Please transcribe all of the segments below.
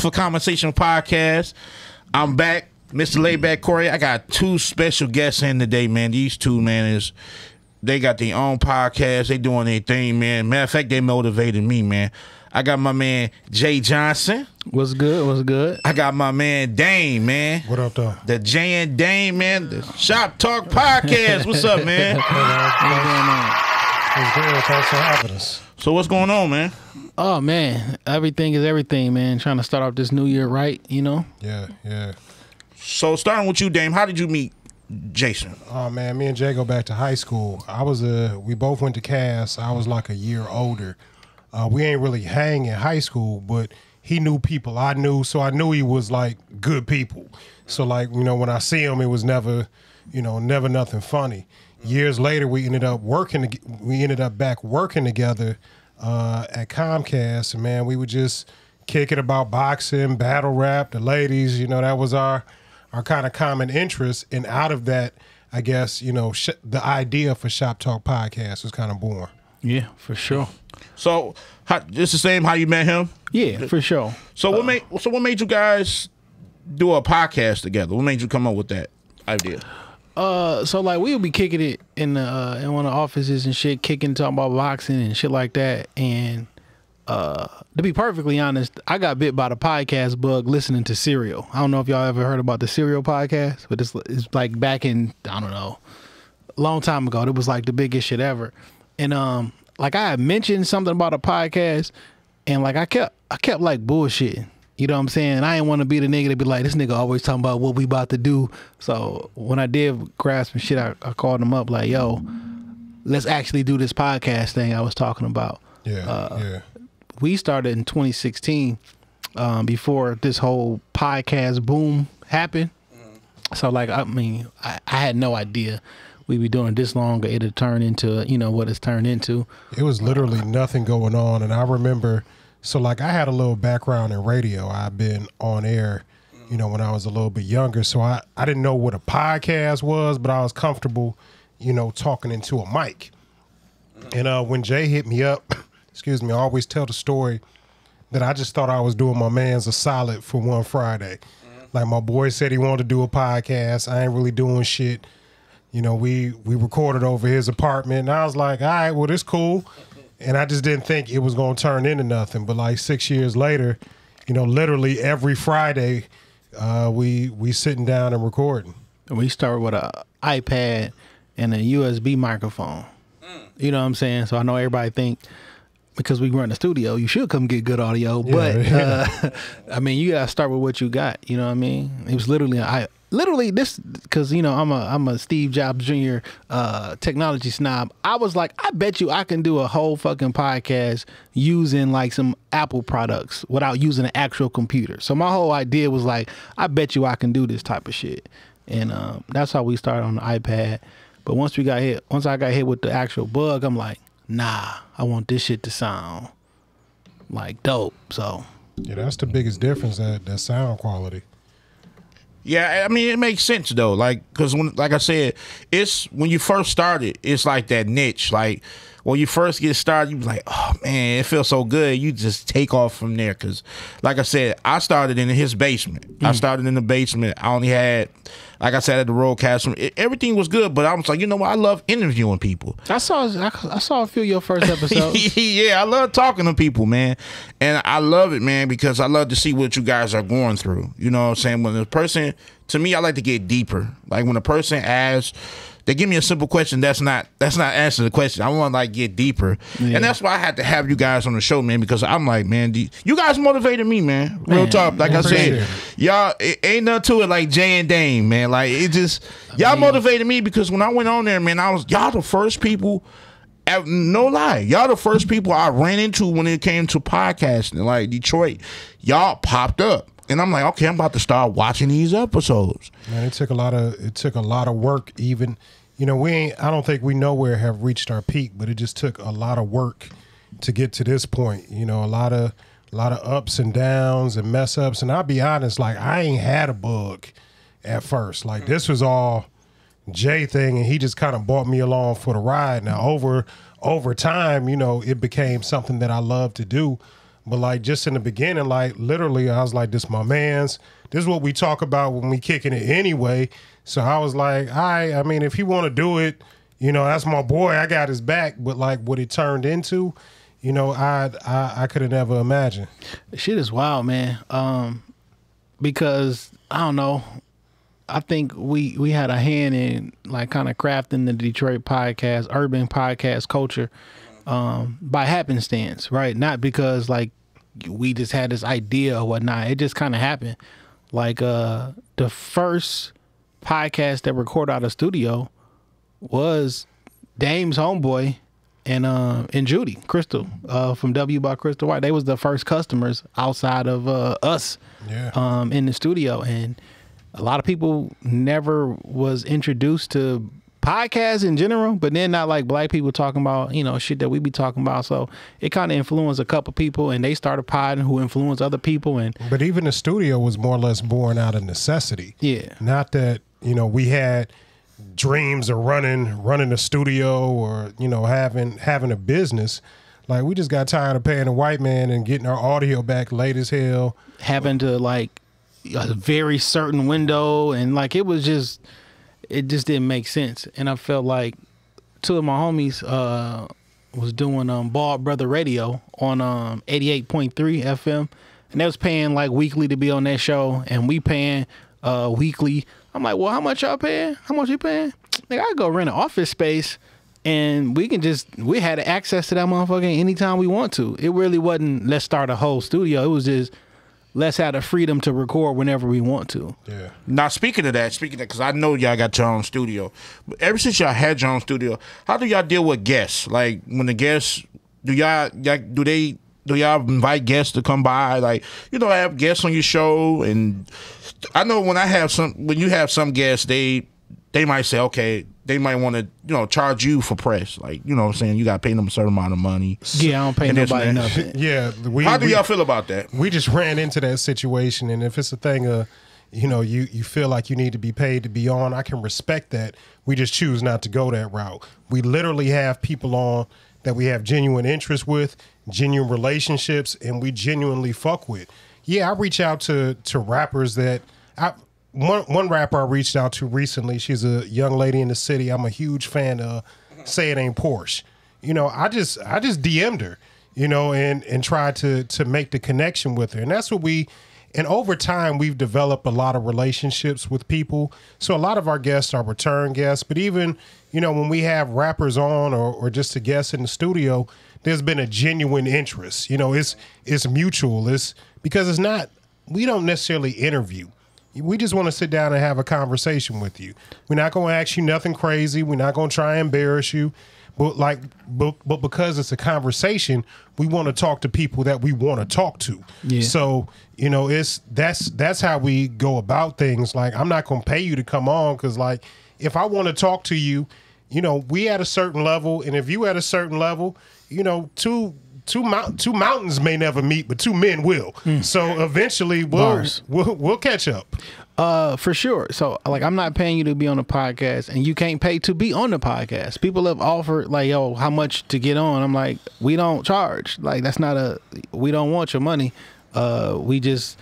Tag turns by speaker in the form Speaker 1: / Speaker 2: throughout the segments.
Speaker 1: Just for Conversation podcast. I'm back, Mr. Layback Corey. I got two special guests in today, man. These two, man, is they got their own podcast. They doing their thing, man. Matter of fact, they motivated me, man. I got my man Jay Johnson. What's good? What's good? I got my man Dane, man. What up, though? The Jay and
Speaker 2: Dane, man. The Shop Talk podcast. What's up, man? What's going on? good? So what's going on, man? Oh man, everything is everything,
Speaker 3: man. Trying to start off this new year right, you know.
Speaker 1: Yeah, yeah. So starting with you, Dame, how did you meet Jason?
Speaker 3: Oh man, me and Jay go back to high school. I was a, we both went to Cass. I was like a year older. Uh, we ain't really hang in high school, but he knew people I knew, so I knew he was like good people. So like you know, when I see him, it was never, you know, never nothing funny. Years later, we ended up working. We ended up back working together uh, at Comcast, and man, we would just kick it about boxing, battle rap, the ladies. You know, that was our our kind of common interest. And out of that, I guess you know the idea for Shop Talk podcast was kind of born.
Speaker 1: Yeah, for sure. So, how, just the same how you met him. Yeah, for sure. So uh, what made so what made you guys do a podcast together? What made you come up with that idea?
Speaker 2: Uh, so like we'll be kicking it in the uh, in one of the offices and shit, kicking, talking about boxing and shit like that. And uh, to be perfectly honest, I got bit by the podcast bug listening to Serial. I don't know if y'all ever heard about the Serial podcast, but it's it's like back in I don't know, a long time ago. It was like the biggest shit ever. And um, like I had mentioned something about a podcast, and like I kept I kept like bullshitting you know what I'm saying? I ain't want to be the nigga to be like, this nigga always talking about what we about to do. So when I did grasp and shit, I, I called him up like, yo, let's actually do this podcast thing I was talking about. Yeah. Uh, yeah. We started in 2016 um, before this whole podcast boom happened. Mm-hmm. So, like, I mean, I, I had no idea we'd be doing this long or it'd turn into, you know, what it's turned
Speaker 3: into. It was literally uh, nothing going on. And I remember – so like I had a little background in radio. I've been on air, you know, when I was a little bit younger. So I, I didn't know what a podcast was, but I was comfortable, you know, talking into a mic. And uh, when Jay hit me up, excuse me, I always tell the story that I just thought I was doing my man's a solid for one Friday. Mm-hmm. Like my boy said he wanted to do a podcast. I ain't really doing shit. You know, we we recorded over his apartment and I was like, all right, well, this cool and I just didn't think it was going to turn into nothing. But like six years later, you know, literally every Friday, uh, we we sitting down and recording.
Speaker 2: We start with a iPad and a USB microphone. Mm. You know what I'm saying? So I know everybody think because we run the studio, you should come get good audio. Yeah, but yeah. Uh, I mean, you gotta start with what you got. You know what I mean? It was literally I literally this because you know I'm a I'm a Steve Jobs Jr. Uh, technology snob. I was like, I bet you I can do a whole fucking podcast using like some Apple products without using an actual computer. So my whole idea was like, I bet you I can do this type of shit, and um, that's how we started on the iPad. But once we got hit, once I got hit with the actual bug, I'm like, nah, I want this shit to sound like dope. So yeah, that's
Speaker 3: the biggest difference that that sound quality.
Speaker 1: Yeah, I mean it makes sense though, like because when like I said, it's when you first started, it's like that niche. Like when you first get started, you be like, oh man, it feels so good. You just take off from there because, like I said, I started in his basement. Mm. I started in the basement. I only had like I said, at the Roadcast, it, everything was good, but I was like, you know what? I love interviewing people.
Speaker 2: I saw I, I saw a few of your first episodes.
Speaker 1: yeah, I love talking to people, man. And I love it, man, because I love to see what you guys are going through. You know what I'm saying? When the person, to me, I like to get deeper. Like when a person asks, they give me a simple question that's not that's not answering the question. I want to like get deeper, yeah. and that's why I had to have you guys on the show, man, because I'm like, man, you, you guys motivated me, man. Real man, talk, like I said, y'all it ain't nothing to it like Jay and Dame, man. Like it just y'all motivated me because when I went on there, man, I was y'all the first people no lie, y'all the first people I ran into when it came to podcasting, like Detroit. Y'all popped up and I'm like, okay, I'm about to start watching these episodes.
Speaker 3: Man, it took a lot of it took a lot of work. Even, you know, we ain't. I don't think we nowhere have reached our peak, but it just took a lot of work to get to this point. You know, a lot of a lot of ups and downs and mess ups. And I'll be honest, like I ain't had a bug at first. Like this was all Jay thing, and he just kind of brought me along for the ride. Now over over time, you know, it became something that I love to do but like just in the beginning, like literally, I was like, "This my man's. This is what we talk about when we kicking it anyway." So I was like, "I, I mean, if he want to do it, you know, that's my boy. I got his back." But like, what it turned into, you know, I I, I could have never imagined. Shit is wild,
Speaker 2: man. Um, because I don't know. I think we we had a hand in like kind of crafting the Detroit podcast, urban podcast culture um, by happenstance, right? Not because like we just had this idea or whatnot. It just kind of happened. Like uh, the first podcast that recorded out of studio was Dame's homeboy and uh, and Judy Crystal uh, from W by Crystal White. They was the first customers outside of uh, us yeah. um, in the studio, and a lot of people never was introduced to podcasts in general, but then not like black people talking about, you know, shit that we be talking about. So it kind of influenced a couple people and they started podding who influenced other people.
Speaker 3: And But even the studio was more or less born out of necessity. Yeah. Not that, you know, we had dreams of running, running a studio or, you know, having, having a business. Like we just got tired of paying a white man and getting our audio back late as hell. Having to like
Speaker 2: a very certain window and like it was just it just didn't make sense. And I felt like two of my homies uh, was doing um, Bald Brother Radio on um, 88.3 FM, and they was paying like weekly to be on that show, and we paying uh, weekly. I'm like, well, how much y'all paying? How much you paying? Like, I go rent an office space, and we can just we had access to that motherfucker anytime we want to. It really wasn't let's start a whole studio. It was just let's have the freedom to record whenever we want to. Yeah.
Speaker 1: Now speaking of that, speaking of because I know y'all got your own studio, but ever since y'all had your own studio, how do y'all deal with guests? Like when the guests do y'all, y'all do they do y'all invite guests to come by? Like you know, I have guests on your show, and I know when I have some when you have some guests, they they might say, okay, they might want to, you know, charge you for press. Like, you know I'm saying? You got to pay them a certain amount of money.
Speaker 3: Yeah, I don't pay nobody nothing. yeah. We, How do y'all feel about that? We just ran into that situation. And if it's a thing of, you know, you, you feel like you need to be paid to be on, I can respect that. We just choose not to go that route. We literally have people on that we have genuine interest with, genuine relationships, and we genuinely fuck with. Yeah, I reach out to to rappers that I one one rapper I reached out to recently. She's a young lady in the city. I'm a huge fan of. Say it ain't Porsche. You know, I just I just DM'd her. You know, and and tried to to make the connection with her, and that's what we. And over time, we've developed a lot of relationships with people. So a lot of our guests are return guests, but even you know when we have rappers on or or just a guest in the studio, there's been a genuine interest. You know, it's it's mutual. It's because it's not we don't necessarily interview we just want to sit down and have a conversation with you. We're not going to ask you nothing crazy. We're not going to try and embarrass you. But like, but, but because it's a conversation, we want to talk to people that we want to talk to. Yeah. So you know, it's that's that's how we go about things. Like, I'm not going to pay you to come on because like, if I want to talk to you, you know, we at a certain level, and if you at a certain level, you know, two two mount two mountains may never meet, but two men will. Mm. So eventually, we'll, we'll we'll catch up. Uh, for sure. So like, I'm not paying you to be
Speaker 2: on the podcast, and you can't pay to be on the podcast. People have offered like, yo, how much to get on? I'm like, we don't charge. Like that's not a. We don't want your money. Uh, we just,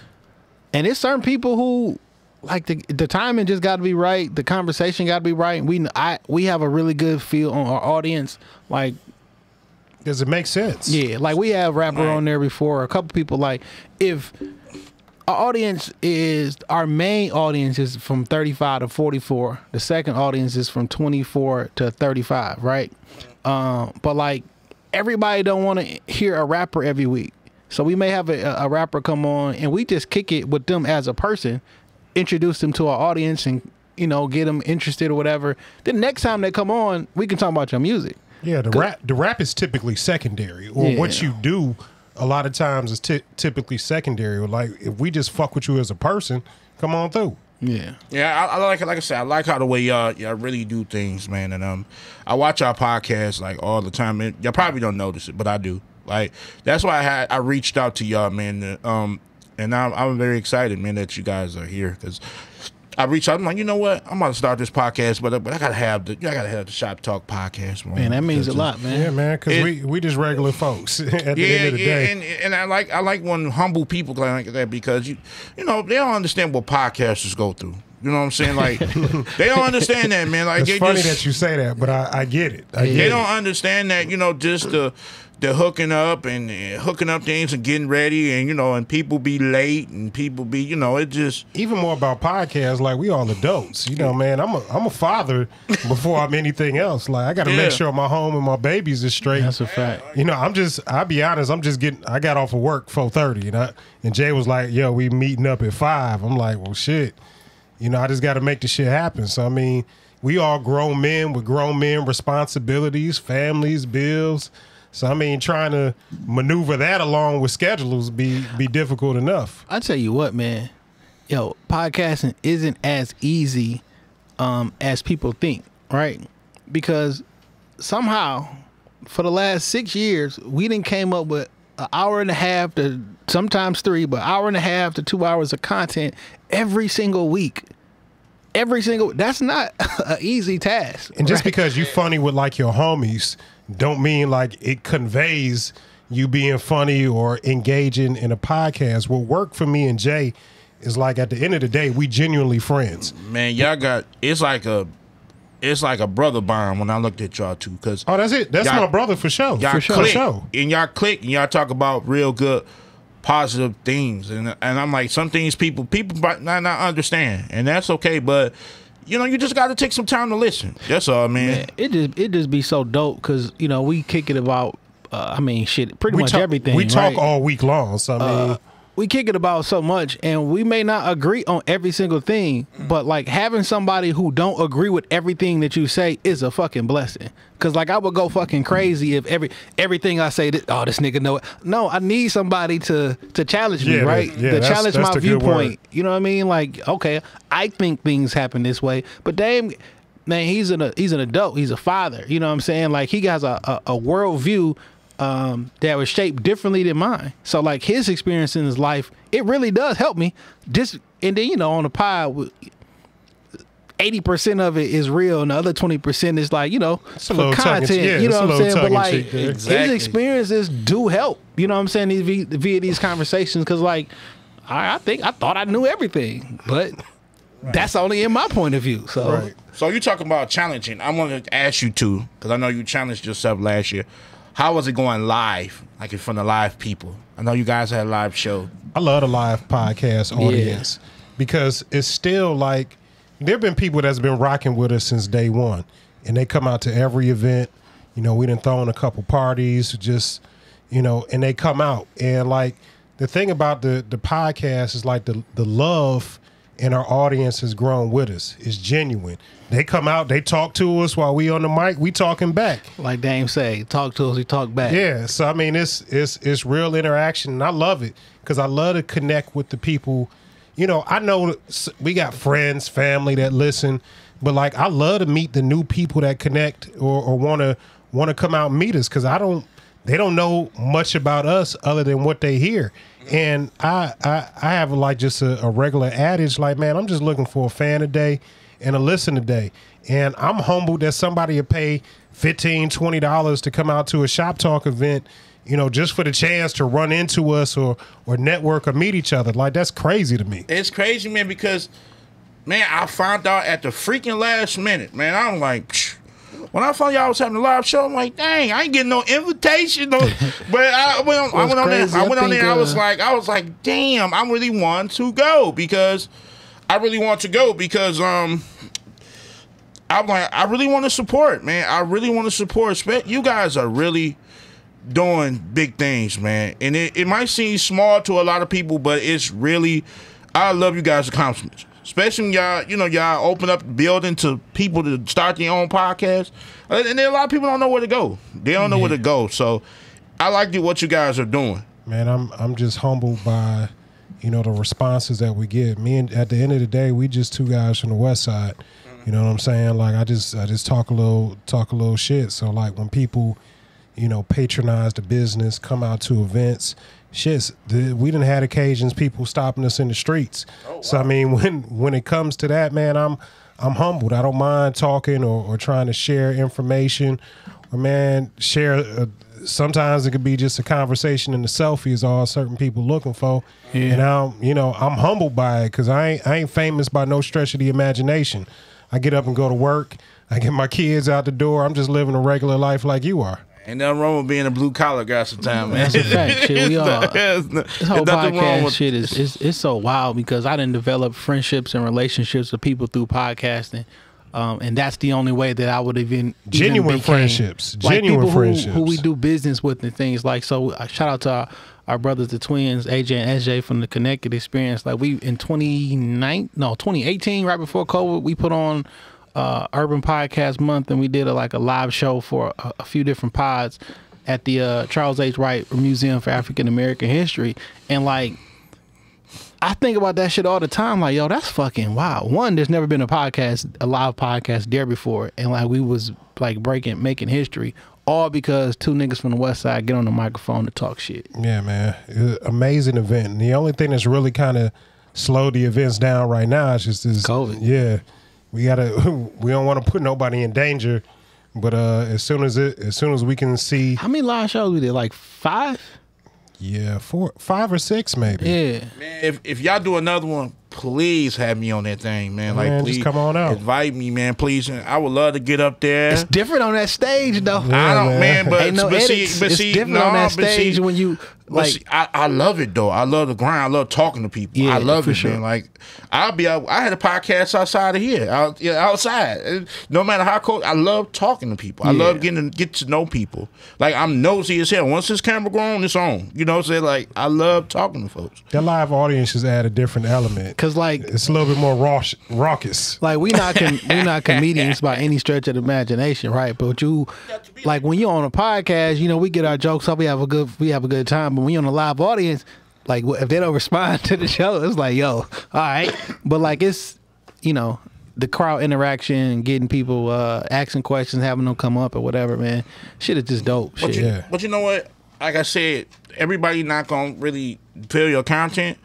Speaker 2: and it's certain people who like the the timing just got to be right. The conversation got to be right. We I we have a really good feel on our audience. Like because it makes sense. Yeah, like we have rapper right. on there before. A couple people like if our audience is our main audience is from 35 to 44. The second audience is from 24 to 35, right? Um, but like everybody don't want to hear a rapper every week. So we may have a, a rapper come on and we just kick it with them as a person, introduce them to our audience and you know, get them interested or whatever. Then next time they come on, we can talk about your music.
Speaker 3: Yeah, the rap the rap is typically secondary, or yeah. what you do a lot of times is typically secondary. Like if we just fuck with you as a person, come on through. Yeah,
Speaker 1: yeah. I, I like like I said, I like how the way y'all y'all really do things, man. And um, I watch y'all podcast like all the time. And y'all probably don't notice it, but I do. Like that's why I had I reached out to y'all, man. To, um, and I'm, I'm very excited, man, that you guys are here because I reached out. I'm like, you know what? I'm about to start this podcast, but but I gotta have the I gotta have the shop talk podcast. Man, man that means a lot,
Speaker 3: man. Yeah, man, because we we just regular folks at yeah, end of the yeah, day. And,
Speaker 1: and I like I like when humble people like that because you you know they don't understand what podcasters go through. You know what I'm saying? Like they don't understand that, man. Like it's funny just, that
Speaker 3: you say that, but I, I get it. I get they don't
Speaker 1: understand that. You know, just the they're hooking up and, and hooking up things and getting ready and you know and people be late
Speaker 3: and people be you know it just even more about podcasts like we all adults you know man i'm a i'm a father before i'm anything else like i gotta yeah. make sure my home and my babies is straight that's a fact you know i'm just i'll be honest i'm just getting i got off of work 4.30 and i and jay was like yo we meeting up at five i'm like well shit you know i just gotta make the shit happen so i mean we all grown men with grown men responsibilities families bills so I mean, trying to maneuver that along with schedules be be difficult enough. I tell you what, man, yo, podcasting isn't as easy um,
Speaker 2: as people think, right? Because somehow, for the last six years, we didn't came up with an hour and a half to sometimes three, but hour and a half to two hours of content every single week every single that's not
Speaker 3: an easy task and right? just because you funny with like your homies don't mean like it conveys you being funny or engaging in a podcast. What worked for me and Jay is like at the end of the day, we genuinely friends.
Speaker 1: Man, y'all got it's like a it's like a brother bond when I looked at y'all two. Cause oh, that's it. That's my
Speaker 3: brother for sure. Y'all for click sure.
Speaker 1: and y'all click and y'all talk about real good positive things and and I'm like some things people people might not, not understand and that's okay, but you know, you just got to take some time to listen. That's all, man. man
Speaker 2: it just it just be so dope because you know we kick it about. Uh, I mean, shit, pretty we much talk, everything. We talk all week long. So I mean. Uh, we kick it about so much and we may not agree on every single thing but like having somebody who don't agree with everything that you say is a fucking blessing because like i would go fucking crazy if every everything i say oh this nigga know it no i need somebody to to challenge me yeah, right yeah, to that's, challenge that's my viewpoint you know what i mean like okay i think things happen this way but damn man he's an he's an adult he's a father you know what i'm saying like he has a, a, a worldview um, that was shaped differently than mine. So like his experience in his life, it really does help me. Just and then you know on the pie, eighty percent of it is real, and the other twenty percent is like you know for content. Yeah, you know what I'm saying? But like exactly. his experiences do help. You know what I'm saying? These via these conversations, because like I, I, think I thought I knew everything, but. Right. That's only in my point of view. So, right.
Speaker 1: so you talking about challenging? I want to ask you to because I know you challenged yourself last year how was it going live, like in front of live people? I know you guys had a live show.
Speaker 3: I love the live podcast audience yeah. because it's still like there have been people that's been rocking with us since day one, and they come out to every event. You know, we didn't throw in a couple parties, just you know, and they come out and like the thing about the the podcast is like the the love in our audience has grown with us. It's genuine. They come out, they talk to us while we on the mic, we talking back. Like Dame say, talk to us, we talk back. Yeah, so I mean, it's it's it's real interaction, and I love it because I love to connect with the people. You know, I know we got friends, family that listen, but like I love to meet the new people that connect or, or want to want to come out and meet us because I don't they don't know much about us other than what they hear. And I I, I have like just a, a regular adage like, man, I'm just looking for a fan today and a listen today. And I'm humbled that somebody would pay $15, $20 to come out to a shop talk event, you know, just for the chance to run into us or or network or meet each other. Like that's crazy to me.
Speaker 1: It's crazy, man, because man, I found out at the freaking last minute, man. I'm like, Psh. when I found y'all was having a live show, I'm like, dang, I ain't getting no invitation. No. but I went on, I went on there. I, went on there. Uh... I was uh, like, I was like, damn, I really want to go because I really want to go because um, I'm like I really want to support, man. I really want to support. You guys are really doing big things, man. And it, it might seem small to a lot of people, but it's really I love you guys' accomplishments. Especially y'all, you know, y'all open up building to people to start their own podcast. And a lot of people don't know where to go. They don't know yeah. where to go. So I like what you guys are doing.
Speaker 3: Man, I'm I'm just humbled by you know the responses that we get. Me and at the end of the day, we just two guys from the West Side. Mm-hmm. You know what I'm saying? Like I just I just talk a little talk a little shit. So like when people, you know, patronize the business, come out to events, shit, we didn't had occasions people stopping us in the streets. Oh, wow. So I mean, when when it comes to that, man, I'm I'm humbled. I don't mind talking or, or trying to share information, or man, share. A, sometimes it could be just a conversation and the selfie is all certain people looking for. Yeah. And I'm, you know, I'm humbled by it because I ain't, I ain't famous by no stretch of the imagination. I get up and go to work. I get my kids out the door. I'm just living a regular life like you are.
Speaker 1: Ain't nothing wrong with being a blue collar guy sometimes, man. That's a fact. Shit, we are. this whole podcast with... shit
Speaker 2: is it's, it's so wild because I didn't develop friendships and relationships with people through podcasting. Um, and that's the only way that I would even genuine even friendships, like genuine people friendships who, who, we do business with and things like. So uh, shout out to our, our, brothers, the twins, AJ and SJ from the Connected Experience. Like we in 29, no 2018, right before COVID, we put on uh, Urban Podcast Month and we did a, like a live show for a, a few different pods at the uh, Charles H. Wright Museum for African American History, and like I think about that shit all the time. Like, yo, that's fucking wow. One, there's never been a podcast, a live podcast there before, and like we was like breaking, making history, all because two niggas from the west side get on the microphone to talk shit.
Speaker 3: Yeah, man, amazing event. And the only thing that's really kind of slowed the events down right now is just this COVID. Yeah, we gotta. We don't want to put nobody in danger. But uh, as soon as it, as soon as we can see, how many live shows we did? Like five. Yeah, four, five or six maybe. Yeah.
Speaker 1: Man, if if y'all do another one, please have me on that thing, man. Like, man, please come on out. Invite me, man. Please, I would love to get up there. It's
Speaker 2: different on that stage, though. Yeah, I don't, man. man but, no but see, but it's see, different no, on that stage see, when you
Speaker 1: like see, I, I love it though. I love the grind. I love talking to people. Yeah, I love it, sure. man. Like I'll be. I had a podcast outside of here. Out, yeah, outside. No matter how cold, I love talking to people. I love getting to get to know people. Like I'm nosy as hell. Once this camera grown, it's on. You know what I'm saying? Like I love talking to folks.
Speaker 3: That live audience just add a different element. Cause like it's a little bit more raucous. raucous. Like we not com-
Speaker 2: we not comedians by any stretch of the imagination, right? But you, like when you're on a podcast, you know we get our jokes up. We have a good we have a good time but when you're in a live audience, like if they don't respond to the show, it's like, yo, all right. But like it's, you know, the crowd interaction, getting people uh, asking questions, having them come up or whatever, man. Shit is just dope. But you, yeah. but
Speaker 1: you know what? Like I said, everybody not gonna really feel your content,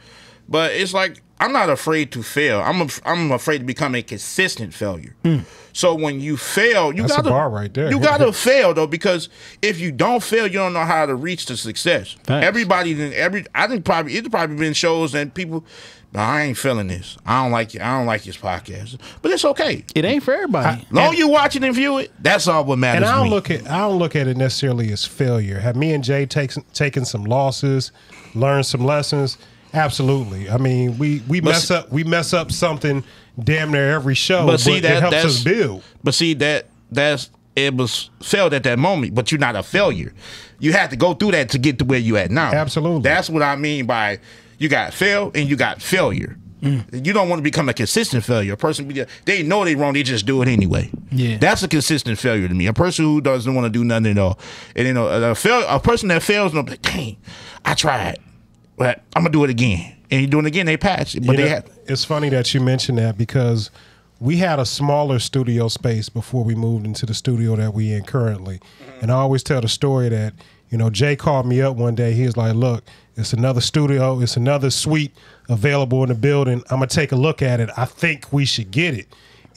Speaker 1: but it's like I'm not afraid to fail. I'm i I'm afraid to become a consistent failure. Mm. So when you fail, you gotta bar right there. You gotta fail though, because if you don't fail, you don't know how to reach the success. Thanks. Everybody in every I think probably it's probably been shows and people. No, I ain't feeling this. I don't like it. I don't like this podcast, but it's okay. It ain't for everybody. long you
Speaker 3: watch it and view
Speaker 1: it, that's all what matters. And I don't
Speaker 3: look at I don't look at it necessarily as failure. Have me and Jay taken taken some losses, learned some lessons Absolutely. I mean, we we but mess up we mess up something damn near every show, but, see, but that, helps us build.
Speaker 1: But see that that's it was failed at that moment, but you're not a failure. You had to go through that to get to where you at now. Absolutely. That's what I mean by you got failed and you got failure. Mm. You don't want to become a consistent failure. A person they know they wrong, they just do it anyway. Yeah, that's a consistent failure to me. A person who doesn't want to do nothing at all, and you know, a, fail, a person that fails, and i like, dang, I tried but I'm gonna do it again. And you doing it again, they patch. But you they know, have.
Speaker 3: It's funny that you mentioned that because we had a smaller studio space before we moved into the studio that we in currently. Mm-hmm. And I always tell the story that you know Jay called me up one day. He was like, "Look, it's another studio. It's another suite available in the building. I'm gonna take a look at it. I think we should get it."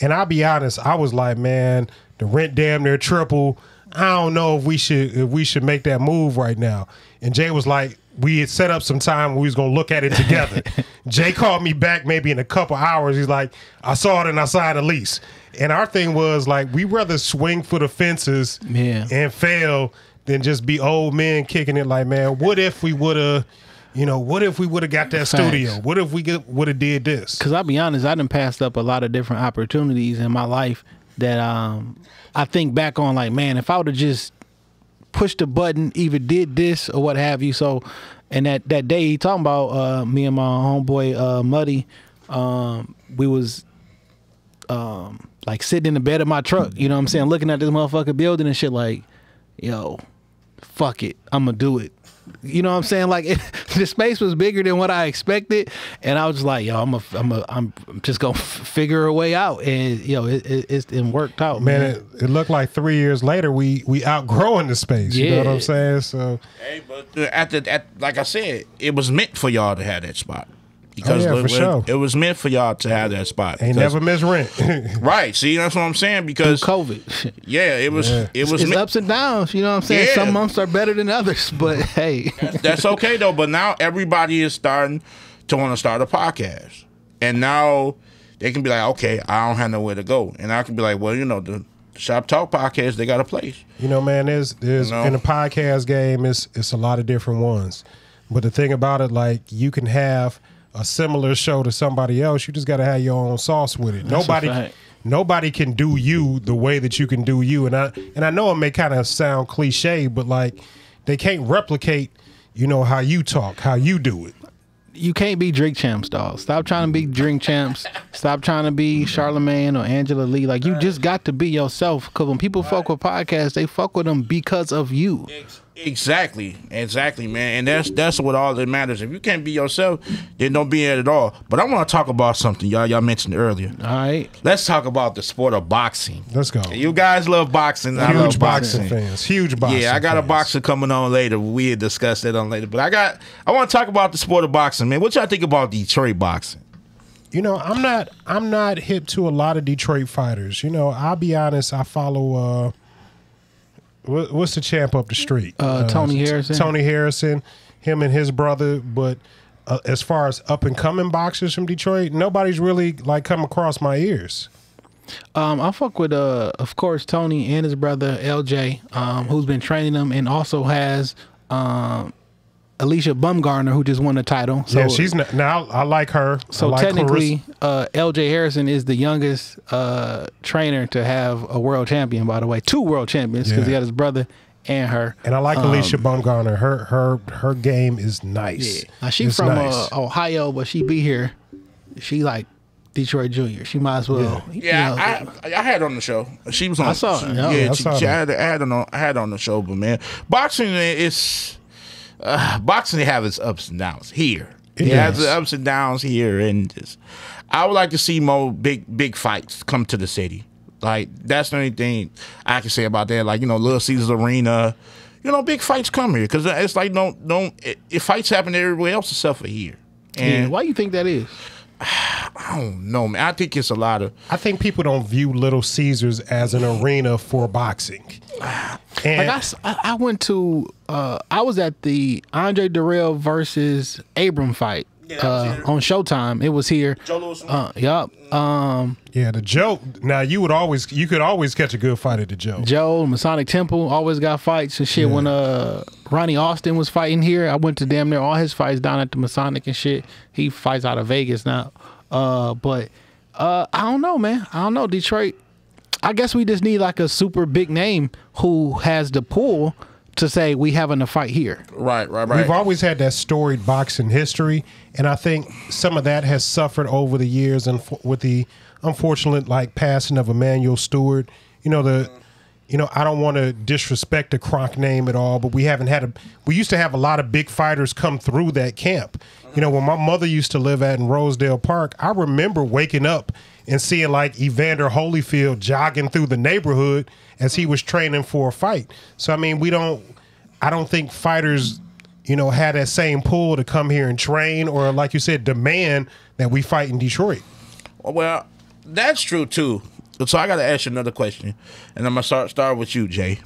Speaker 3: And I'll be honest, I was like, "Man, the rent damn near triple." I don't know if we should if we should make that move right now. And Jay was like, we had set up some time we was gonna look at it together. Jay called me back maybe in a couple hours. He's like, I saw it and I signed a lease. And our thing was like, we rather swing for the fences and fail than just be old men kicking it. Like, man, what if we would have? You know, what if we would have got that Facts. studio? What
Speaker 2: if we would have did this? Because I'll be honest, I done passed up a lot of different opportunities in my life that um, I think back on. Like, man, if I would have just pushed the button, either did this or what have you. So, and that that day he talking about uh, me and my homeboy uh, Muddy, um, we was um, like sitting in the bed of my truck. You know what I'm saying? Looking at this motherfucker building and shit. Like, yo, fuck it, I'm gonna do it you know what I'm saying? Like it, the space was bigger than what I expected, and I was like, yo, I'm a, I'm a, I'm just gonna figure a way out, and you know, it, it, it's it
Speaker 3: worked out, man. man. It, it, looked like three years later we we outgrowing the space. Yeah. You know what I'm saying? So, hey,
Speaker 1: but at the at like I said, it was meant for y'all to have that spot
Speaker 3: because oh, yeah, look, sure.
Speaker 1: it was meant for y'all to have that spot. Ain't never
Speaker 3: miss rent.
Speaker 1: right. See, that's what I'm saying because Through COVID. Yeah, it was yeah. it was it's ups
Speaker 2: and downs. You know what I'm saying? Yeah. Some months are better than others, but hey, that's,
Speaker 1: that's okay though. But now everybody is starting to want to start a podcast, and now they can be like, okay, I don't have nowhere to go, and I can be like, well, you know the. Shop Talk podcast, they got a place.
Speaker 3: You know, man, there's there's you know? in the podcast game, it's it's a lot of different ones. But the thing about it, like you can have a similar show to somebody else. You just got to have your own sauce with it. That's nobody, nobody can do you the way that you can do you. And I and I know it may kind of sound cliche, but like they can't replicate, you know, how you talk, how you do it. You can't be drink champs,
Speaker 2: dog. Stop trying to be drink champs. Stop trying to be Charlemagne or Angela Lee. Like you just got to be yourself. Cause when people right. fuck with podcasts, they fuck with them because of you.
Speaker 1: Exactly, exactly, man, and that's that's what all that matters. If you can't be yourself, then don't be it at all. But I want to talk about something y'all y'all mentioned earlier. All right, let's talk about the sport of boxing. Let's go. You guys love boxing. Huge I love boxing. boxing. fans. Huge boxing. Yeah, I got fans. a boxer coming on later. We had discussed that on later. But I got I want to talk about the sport of boxing, man. What y'all think about Detroit boxing?
Speaker 3: You know, I'm not I'm not hip to a lot of Detroit fighters. You know, I'll be honest. I follow. uh what's the champ up the street? Uh, uh, Tony Harrison. Tony Harrison, him and his brother. But uh, as far as up and coming boxers from Detroit, nobody's really like come across my ears. Um, I fuck
Speaker 2: with, uh, of course, Tony and his brother LJ, um, who's been training them and also has um, Alicia Bumgarner, who just won the title. So, yeah, she's
Speaker 3: not, now. I like her. So like technically,
Speaker 2: uh, L.J. Harrison is the youngest uh, trainer to have a world champion. By the way, two world champions because yeah. he had his brother and her. And I like um, Alicia
Speaker 3: Bumgarner. Her her her game is nice. Yeah, now, she's from uh, nice. uh,
Speaker 2: Ohio, but she be here. She like Detroit Junior. She might as well.
Speaker 1: Yeah, yeah I, I, I, had on the show. She was on. I saw. She, her. yeah, yeah I, she, she, I, had, I had on. I had on the show, but man, boxing is uh, boxing have its ups and downs here. It has its ups and downs here, and just, I would like to see more big big fights come to the city. Like that's the only thing I can say about that. Like you know, Little Caesars Arena, you know, big fights come here because it's like don't don't it, fights happen everywhere else except for here. And yeah. why you think that is?
Speaker 3: I
Speaker 1: don't know, man. I think it's a lot of.
Speaker 3: I think people don't view Little Caesars as an arena for boxing. And like
Speaker 2: I, I went to, uh, I was at the Andre Durrell versus Abram fight. Yeah, uh, on Showtime. It was here. Uh, yep. Um, yeah, the Joe. Now you would always, you could always catch a good fight at the Joe. Joe Masonic Temple always got fights and shit. Yeah. When uh Ronnie Austin was fighting here, I went to damn near all his fights down at the Masonic and shit. He fights out of Vegas now. Uh, but uh, I don't know, man. I don't know Detroit. I guess we just need like a super big name who has the pull to say we having a
Speaker 3: fight here. Right, right, right. We've always had that storied boxing history, and I think some of that has suffered over the years, and with the unfortunate like passing of Emmanuel Stewart, you know the. You know, I don't want to disrespect the Kronk name at all, but we haven't had a. We used to have a lot of big fighters come through that camp. You know, when my mother used to live at in Rosedale Park, I remember waking up and seeing like Evander Holyfield jogging through the neighborhood as he was training for a fight. So I mean, we don't. I don't think fighters, you know, had that same pull to come here and train or, like you said, demand that we fight in Detroit.
Speaker 1: Well, that's true too. So I got to ask you another question, and I'm gonna start start with you, Jay.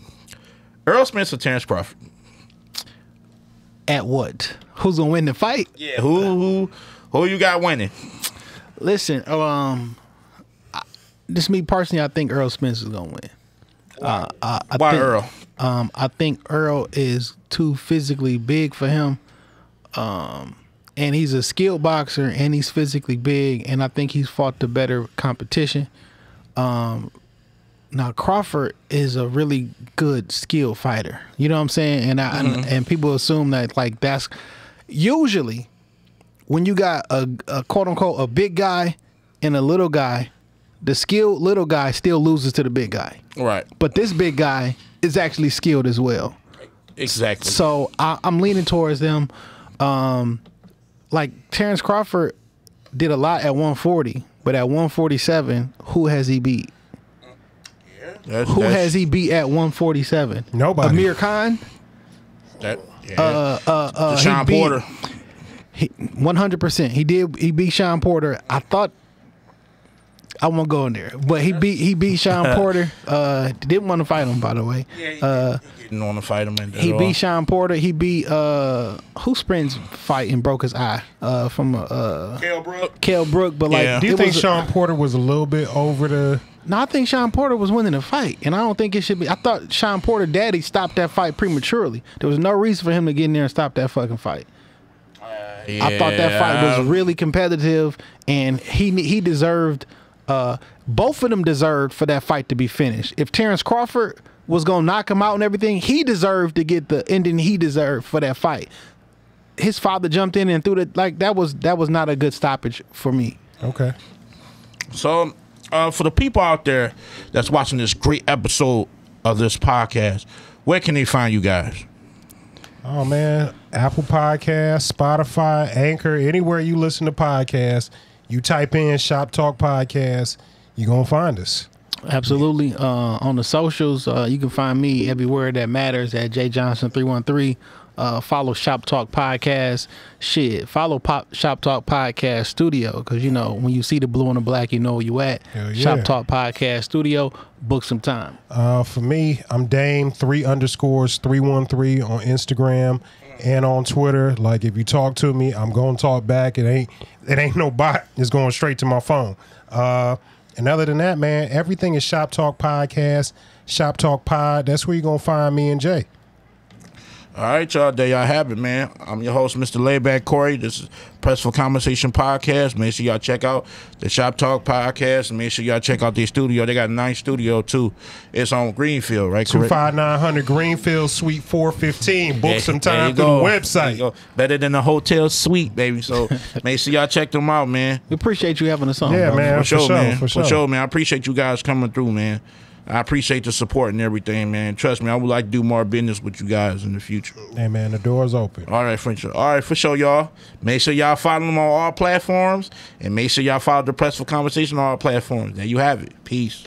Speaker 1: Earl Spence or Terrence Crawford?
Speaker 2: At what? Who's gonna win the fight? Yeah, who who who you got winning? Listen, um, just me personally, I think Earl Spence is gonna win. Uh, I, I Why think, Earl? Um, I think Earl is too physically big for him. Um, and he's a skilled boxer, and he's physically big, and I think he's fought the better competition. Um, now Crawford is a really good skilled fighter. You know what I'm saying? And I, mm-hmm. and people assume that like that's usually when you got a, a quote unquote a big guy and a little guy the skilled little guy still loses to the big guy. Right. But this big guy is actually skilled as well. Exactly. So I, am leaning towards them. Um, like Terrence Crawford did a lot at 140, but at 147, who has he beat?
Speaker 1: That's, who that's, has
Speaker 2: he beat at 147? Nobody. Amir Khan.
Speaker 1: That yeah. uh, uh, uh, Sean Porter.
Speaker 2: One hundred percent. He did. He beat Sean Porter. I thought I won't go in there. But he beat he beat Sean Porter. Uh, didn't want to fight him, by the way. Uh, he
Speaker 1: didn't want to fight him.
Speaker 2: He beat Sean Porter. He beat uh, who Sprint's fight and broke his eye uh, from uh, Kell Brook. Kell Brook, but like, yeah. do you think Sean Porter was a little bit over the? No, I think Sean Porter was winning the fight, and I don't think it should be. I thought Sean Porter daddy stopped that fight prematurely. There was no reason for him to get in there and stop that fucking fight. yeah. I thought that fight was really competitive, and he he deserved uh, both of them deserved for that fight to be finished. If Terrence Crawford was gonna knock him out and everything, he deserved to get the ending he deserved for that fight. His father jumped in and threw the like that was that was not a good stoppage for me. Okay.
Speaker 1: So uh, for the people out there that's watching this great episode of this podcast, where can they find you guys?
Speaker 3: Oh man, Apple Podcast, Spotify, Anchor, anywhere you listen to podcasts you type in Shop Talk Podcast, you're going to find us. Absolutely.
Speaker 2: Uh, on the socials, uh, you can find me everywhere that matters at Jay Johnson 313 uh, follow Shop Talk Podcast. Shit, follow Pop Shop Talk Podcast Studio because you know when you see the blue and the black, you know where you at. Yeah. Shop Talk Podcast Studio. Book some time.
Speaker 3: Uh, for me, I'm Dame three underscores three one three on Instagram and on Twitter. Like if you talk to me, I'm gonna talk back. It ain't it ain't no bot. It's going straight to my phone. Uh, and other than that, man, everything is Shop Talk Podcast, Shop Talk Pod. That's where you're gonna find me and Jay.
Speaker 1: All right, y'all. There y'all have it, man. I'm your host, Mr. Layback Corey. This is Press for Conversation Podcast. Make sure y'all check out the Shop Talk Podcast. Make sure y'all check out the studio. They got a nice studio, too. It's on Greenfield, right?
Speaker 3: 25900 Greenfield, Suite 415. Book yeah, some time through go. the
Speaker 1: website. Better than a hotel suite, baby. So make sure y'all check them out,
Speaker 2: man. We appreciate you having us on. Yeah, bro. man. For, for sure, man. For sure. for sure,
Speaker 1: man. I appreciate you guys coming through, man. I appreciate the support and everything, man. Trust me, I would like to do more business with you guys in the future.
Speaker 3: Hey, man, the door's open.
Speaker 1: All right, for sure. All right, for sure, y'all. Make sure y'all follow them on all platforms and make sure y'all follow the Press for Conversation on all platforms. There you have it. Peace.